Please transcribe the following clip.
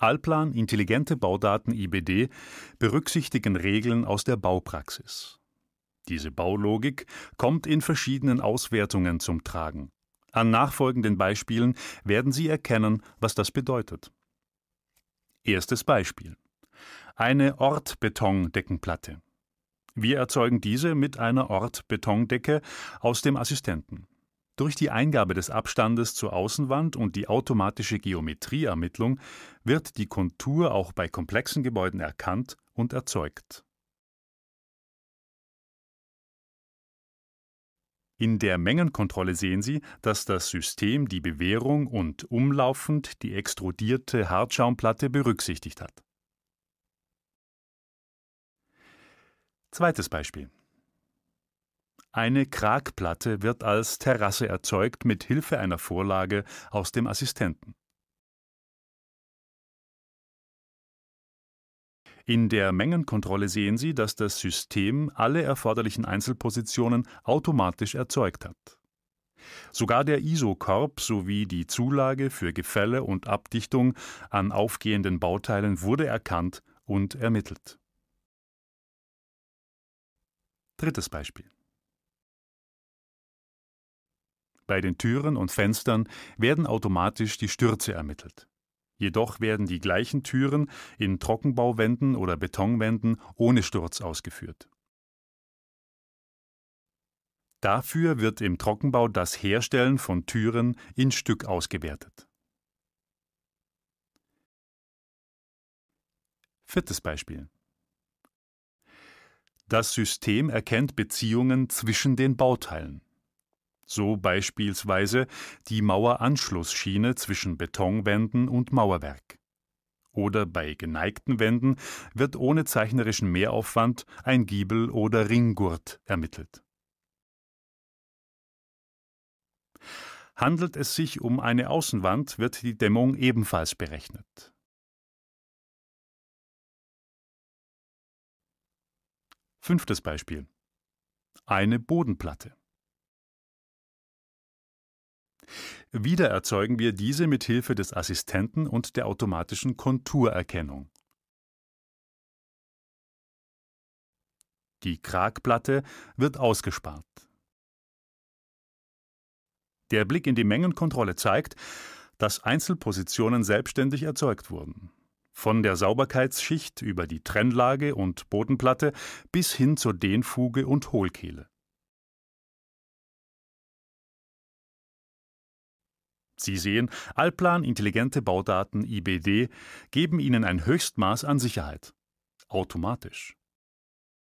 Allplan Intelligente Baudaten IBD berücksichtigen Regeln aus der Baupraxis. Diese Baulogik kommt in verschiedenen Auswertungen zum Tragen. An nachfolgenden Beispielen werden Sie erkennen, was das bedeutet. Erstes Beispiel. Eine Ortbetondeckenplatte. Wir erzeugen diese mit einer Ortbetondecke aus dem Assistenten. Durch die Eingabe des Abstandes zur Außenwand und die automatische Geometrieermittlung wird die Kontur auch bei komplexen Gebäuden erkannt und erzeugt. In der Mengenkontrolle sehen Sie, dass das System die Bewährung und umlaufend die extrudierte Hartschaumplatte berücksichtigt hat. Zweites Beispiel. Eine Kragplatte wird als Terrasse erzeugt mit Hilfe einer Vorlage aus dem Assistenten. In der Mengenkontrolle sehen Sie, dass das System alle erforderlichen Einzelpositionen automatisch erzeugt hat. Sogar der ISO-Korb sowie die Zulage für Gefälle und Abdichtung an aufgehenden Bauteilen wurde erkannt und ermittelt. Drittes Beispiel. Bei den Türen und Fenstern werden automatisch die Stürze ermittelt. Jedoch werden die gleichen Türen in Trockenbauwänden oder Betonwänden ohne Sturz ausgeführt. Dafür wird im Trockenbau das Herstellen von Türen in Stück ausgewertet. Viertes Beispiel. Das System erkennt Beziehungen zwischen den Bauteilen. So beispielsweise die Maueranschlussschiene zwischen Betonwänden und Mauerwerk. Oder bei geneigten Wänden wird ohne zeichnerischen Mehraufwand ein Giebel oder Ringgurt ermittelt. Handelt es sich um eine Außenwand, wird die Dämmung ebenfalls berechnet. Fünftes Beispiel. Eine Bodenplatte. Wieder erzeugen wir diese mit Hilfe des Assistenten und der automatischen Konturerkennung. Die Kragplatte wird ausgespart. Der Blick in die Mengenkontrolle zeigt, dass Einzelpositionen selbstständig erzeugt wurden. Von der Sauberkeitsschicht über die Trennlage und Bodenplatte bis hin zur Dehnfuge und Hohlkehle. Sie sehen, Allplan Intelligente Baudaten IBD geben Ihnen ein Höchstmaß an Sicherheit. Automatisch.